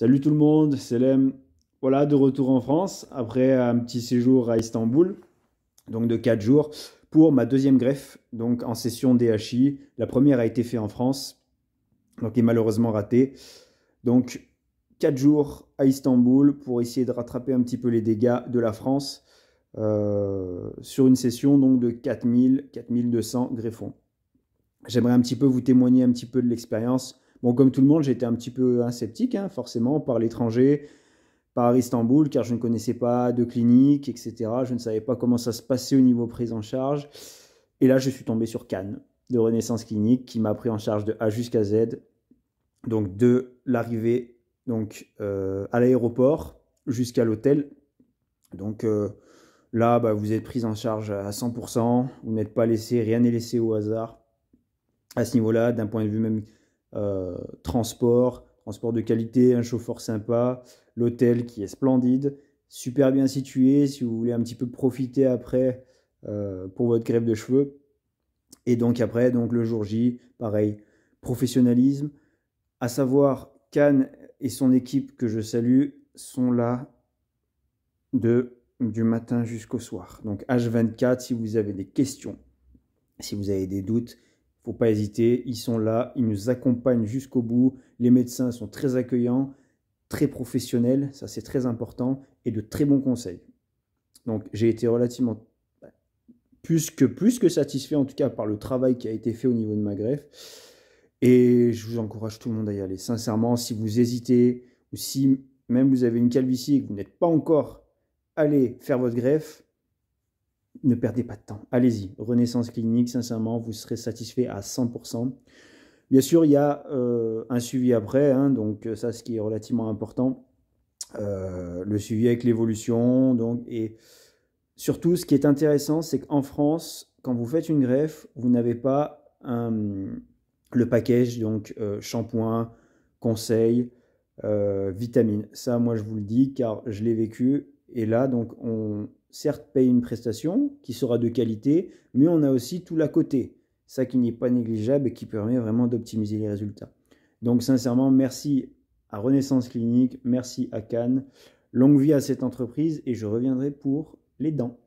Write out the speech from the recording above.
Salut tout le monde, c'est Lem. Voilà, de retour en France après un petit séjour à Istanbul, donc de 4 jours, pour ma deuxième greffe, donc en session DHI. La première a été faite en France, donc est malheureusement ratée. Donc 4 jours à Istanbul pour essayer de rattraper un petit peu les dégâts de la France euh, sur une session donc de 4000, 4200 greffons. J'aimerais un petit peu vous témoigner un petit peu de l'expérience Bon, comme tout le monde, j'étais un petit peu sceptique, hein, forcément, par l'étranger, par Istanbul, car je ne connaissais pas de clinique, etc. Je ne savais pas comment ça se passait au niveau prise en charge. Et là, je suis tombé sur Cannes, de Renaissance Clinique, qui m'a pris en charge de A jusqu'à Z. Donc, de l'arrivée donc euh, à l'aéroport jusqu'à l'hôtel. Donc, euh, là, bah, vous êtes pris en charge à 100%, vous n'êtes pas laissé, rien n'est laissé au hasard. À ce niveau-là, d'un point de vue même euh, transport, transport de qualité, un chauffeur sympa, l'hôtel qui est splendide, super bien situé si vous voulez un petit peu profiter après euh, pour votre grève de cheveux. Et donc après, donc le jour J, pareil, professionnalisme, à savoir Khan et son équipe que je salue sont là de, du matin jusqu'au soir. Donc H24 si vous avez des questions, si vous avez des doutes, faut pas hésiter, ils sont là, ils nous accompagnent jusqu'au bout. Les médecins sont très accueillants, très professionnels, ça c'est très important, et de très bons conseils. Donc j'ai été relativement plus que, plus que satisfait en tout cas par le travail qui a été fait au niveau de ma greffe. Et je vous encourage tout le monde à y aller. Sincèrement, si vous hésitez ou si même vous avez une calvitie et que vous n'êtes pas encore allé faire votre greffe, ne perdez pas de temps. Allez-y, Renaissance Clinique, sincèrement, vous serez satisfait à 100%. Bien sûr, il y a euh, un suivi après, hein, donc euh, ça, ce qui est relativement important. Euh, le suivi avec l'évolution, donc, et surtout, ce qui est intéressant, c'est qu'en France, quand vous faites une greffe, vous n'avez pas hum, le package, donc shampoing, conseil, vitamine. Ça, moi, je vous le dis, car je l'ai vécu. Et là, donc, on, certes paye une prestation qui sera de qualité, mais on a aussi tout l'à côté, ça qui n'est pas négligeable et qui permet vraiment d'optimiser les résultats. Donc sincèrement, merci à Renaissance Clinique, merci à Cannes, longue vie à cette entreprise et je reviendrai pour les dents.